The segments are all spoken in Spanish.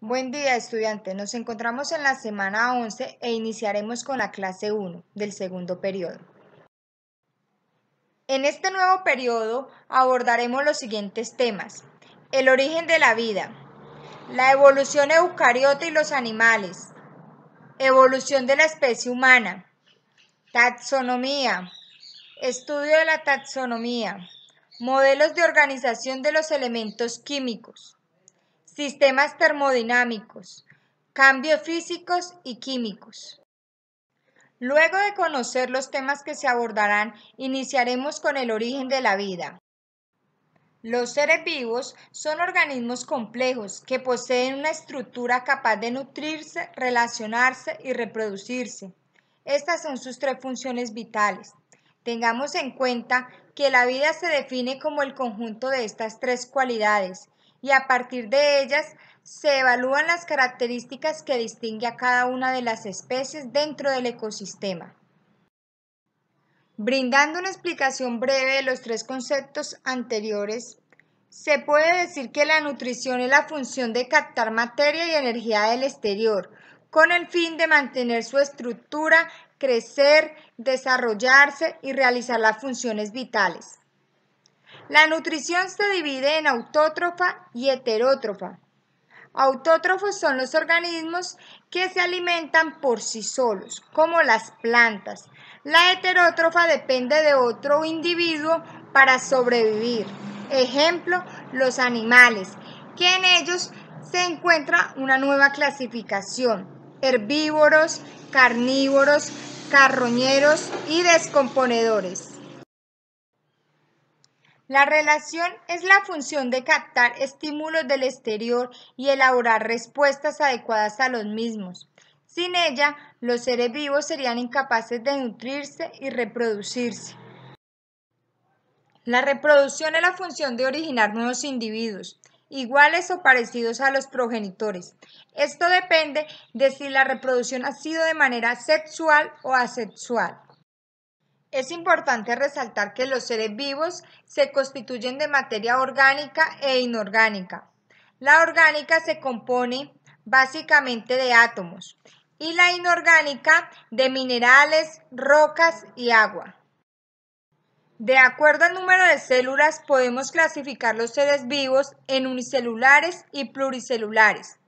Buen día, estudiante. Nos encontramos en la semana 11 e iniciaremos con la clase 1 del segundo periodo. En este nuevo periodo abordaremos los siguientes temas. El origen de la vida, la evolución eucariota y los animales, evolución de la especie humana, taxonomía, estudio de la taxonomía, modelos de organización de los elementos químicos, sistemas termodinámicos, cambios físicos y químicos. Luego de conocer los temas que se abordarán, iniciaremos con el origen de la vida. Los seres vivos son organismos complejos que poseen una estructura capaz de nutrirse, relacionarse y reproducirse. Estas son sus tres funciones vitales. Tengamos en cuenta que la vida se define como el conjunto de estas tres cualidades y a partir de ellas se evalúan las características que distingue a cada una de las especies dentro del ecosistema. Brindando una explicación breve de los tres conceptos anteriores, se puede decir que la nutrición es la función de captar materia y energía del exterior, con el fin de mantener su estructura, crecer, desarrollarse y realizar las funciones vitales. La nutrición se divide en autótrofa y heterótrofa. Autótrofos son los organismos que se alimentan por sí solos, como las plantas. La heterótrofa depende de otro individuo para sobrevivir. Ejemplo, los animales, que en ellos se encuentra una nueva clasificación. Herbívoros, carnívoros, carroñeros y descomponedores. La relación es la función de captar estímulos del exterior y elaborar respuestas adecuadas a los mismos. Sin ella, los seres vivos serían incapaces de nutrirse y reproducirse. La reproducción es la función de originar nuevos individuos, iguales o parecidos a los progenitores. Esto depende de si la reproducción ha sido de manera sexual o asexual. Es importante resaltar que los seres vivos se constituyen de materia orgánica e inorgánica. La orgánica se compone básicamente de átomos y la inorgánica de minerales, rocas y agua. De acuerdo al número de células podemos clasificar los seres vivos en unicelulares y pluricelulares.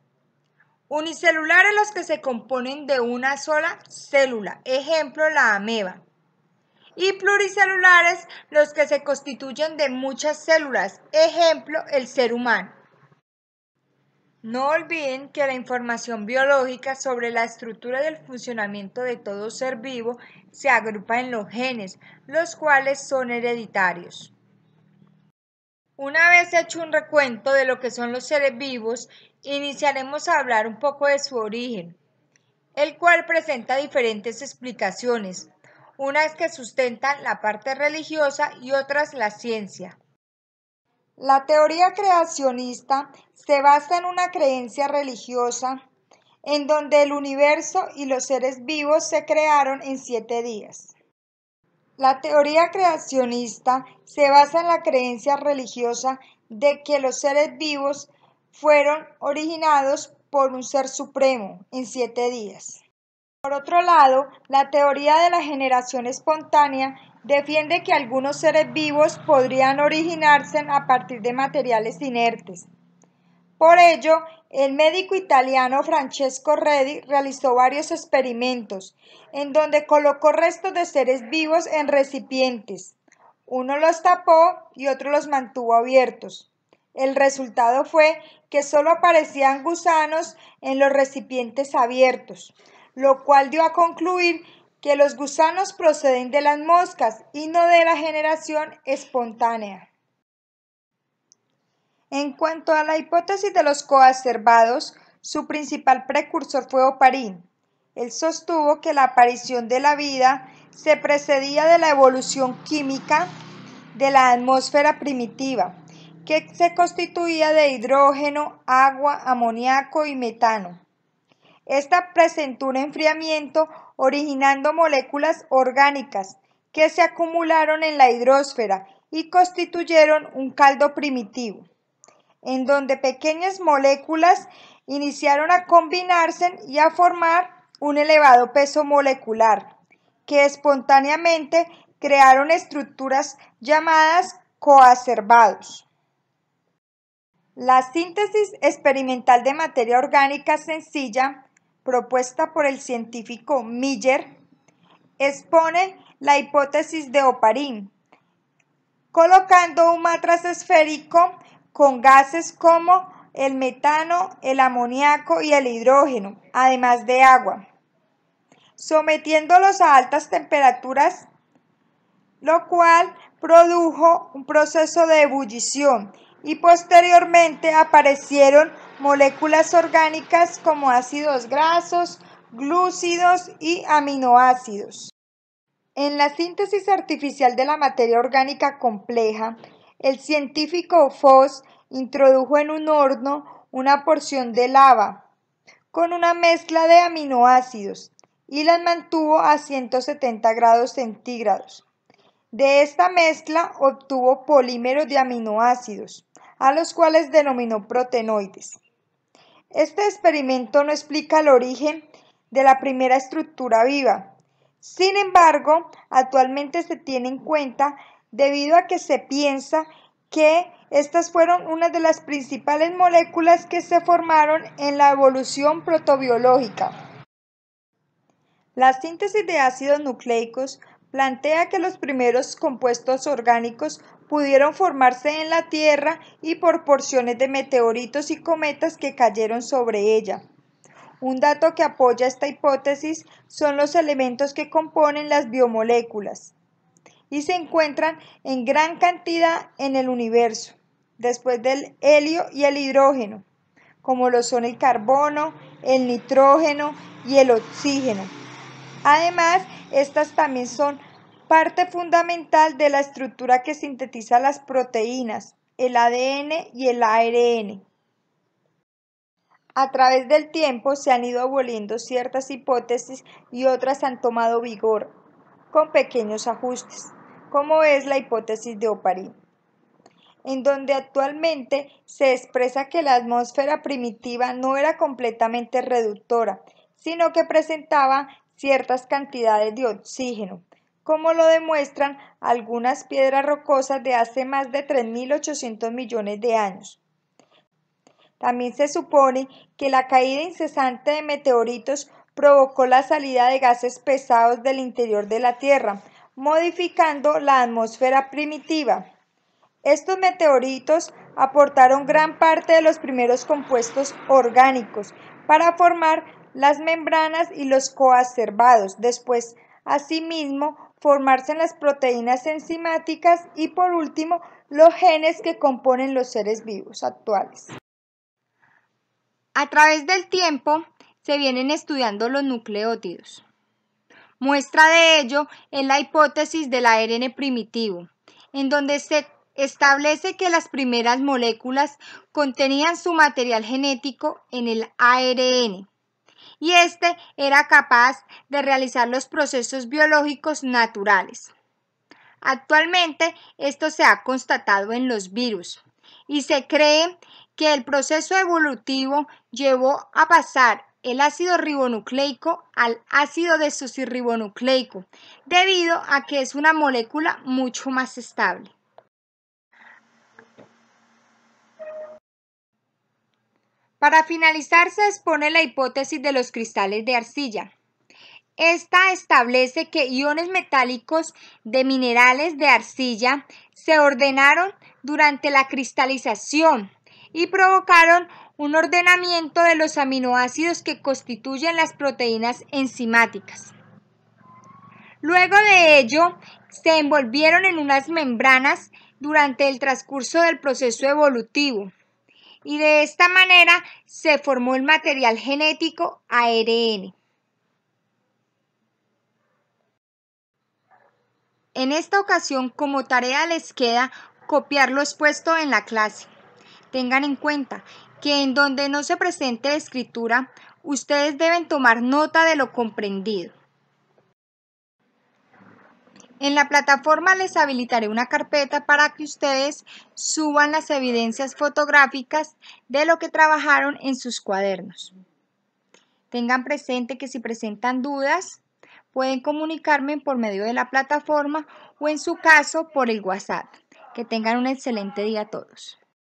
Unicelulares los que se componen de una sola célula, ejemplo la ameba y pluricelulares los que se constituyen de muchas células, ejemplo, el ser humano. No olviden que la información biológica sobre la estructura del funcionamiento de todo ser vivo se agrupa en los genes, los cuales son hereditarios. Una vez hecho un recuento de lo que son los seres vivos, iniciaremos a hablar un poco de su origen, el cual presenta diferentes explicaciones, unas que sustentan la parte religiosa y otras la ciencia. La teoría creacionista se basa en una creencia religiosa en donde el universo y los seres vivos se crearon en siete días. La teoría creacionista se basa en la creencia religiosa de que los seres vivos fueron originados por un ser supremo en siete días. Por otro lado, la teoría de la generación espontánea defiende que algunos seres vivos podrían originarse a partir de materiales inertes. Por ello, el médico italiano Francesco Redi realizó varios experimentos en donde colocó restos de seres vivos en recipientes. Uno los tapó y otro los mantuvo abiertos. El resultado fue que solo aparecían gusanos en los recipientes abiertos, lo cual dio a concluir que los gusanos proceden de las moscas y no de la generación espontánea. En cuanto a la hipótesis de los coacervados, su principal precursor fue Oparín. Él sostuvo que la aparición de la vida se precedía de la evolución química de la atmósfera primitiva, que se constituía de hidrógeno, agua, amoníaco y metano. Esta presentó un enfriamiento originando moléculas orgánicas que se acumularon en la hidrosfera y constituyeron un caldo primitivo, en donde pequeñas moléculas iniciaron a combinarse y a formar un elevado peso molecular, que espontáneamente crearon estructuras llamadas coacervados. La síntesis experimental de materia orgánica sencilla propuesta por el científico Miller, expone la hipótesis de Oparin, colocando un matraz esférico con gases como el metano, el amoníaco y el hidrógeno, además de agua, sometiéndolos a altas temperaturas, lo cual produjo un proceso de ebullición y posteriormente aparecieron moléculas orgánicas como ácidos grasos, glúcidos y aminoácidos. En la síntesis artificial de la materia orgánica compleja, el científico Foss introdujo en un horno una porción de lava con una mezcla de aminoácidos y las mantuvo a 170 grados centígrados. De esta mezcla obtuvo polímeros de aminoácidos, a los cuales denominó protenoides. Este experimento no explica el origen de la primera estructura viva. Sin embargo, actualmente se tiene en cuenta debido a que se piensa que estas fueron una de las principales moléculas que se formaron en la evolución protobiológica. La síntesis de ácidos nucleicos plantea que los primeros compuestos orgánicos pudieron formarse en la Tierra y por porciones de meteoritos y cometas que cayeron sobre ella. Un dato que apoya esta hipótesis son los elementos que componen las biomoléculas y se encuentran en gran cantidad en el universo, después del helio y el hidrógeno, como lo son el carbono, el nitrógeno y el oxígeno. Además, estas también son parte fundamental de la estructura que sintetiza las proteínas, el ADN y el ARN. A través del tiempo se han ido aboliendo ciertas hipótesis y otras han tomado vigor, con pequeños ajustes, como es la hipótesis de Oparin, en donde actualmente se expresa que la atmósfera primitiva no era completamente reductora, sino que presentaba ciertas cantidades de oxígeno, como lo demuestran algunas piedras rocosas de hace más de 3.800 millones de años. También se supone que la caída incesante de meteoritos provocó la salida de gases pesados del interior de la Tierra, modificando la atmósfera primitiva. Estos meteoritos aportaron gran parte de los primeros compuestos orgánicos para formar las membranas y los coacervados. Después, asimismo, formarse en las proteínas enzimáticas y por último los genes que componen los seres vivos actuales. A través del tiempo se vienen estudiando los nucleótidos. Muestra de ello es la hipótesis del ARN primitivo, en donde se establece que las primeras moléculas contenían su material genético en el ARN y éste era capaz de realizar los procesos biológicos naturales. Actualmente esto se ha constatado en los virus y se cree que el proceso evolutivo llevó a pasar el ácido ribonucleico al ácido desoxirribonucleico debido a que es una molécula mucho más estable. Para finalizar, se expone la hipótesis de los cristales de arcilla. Esta establece que iones metálicos de minerales de arcilla se ordenaron durante la cristalización y provocaron un ordenamiento de los aminoácidos que constituyen las proteínas enzimáticas. Luego de ello, se envolvieron en unas membranas durante el transcurso del proceso evolutivo y de esta manera se formó el material genético ARN. En esta ocasión, como tarea les queda copiar lo expuesto en la clase. Tengan en cuenta que en donde no se presente escritura, ustedes deben tomar nota de lo comprendido. En la plataforma les habilitaré una carpeta para que ustedes suban las evidencias fotográficas de lo que trabajaron en sus cuadernos. Tengan presente que si presentan dudas, pueden comunicarme por medio de la plataforma o en su caso por el WhatsApp. Que tengan un excelente día a todos.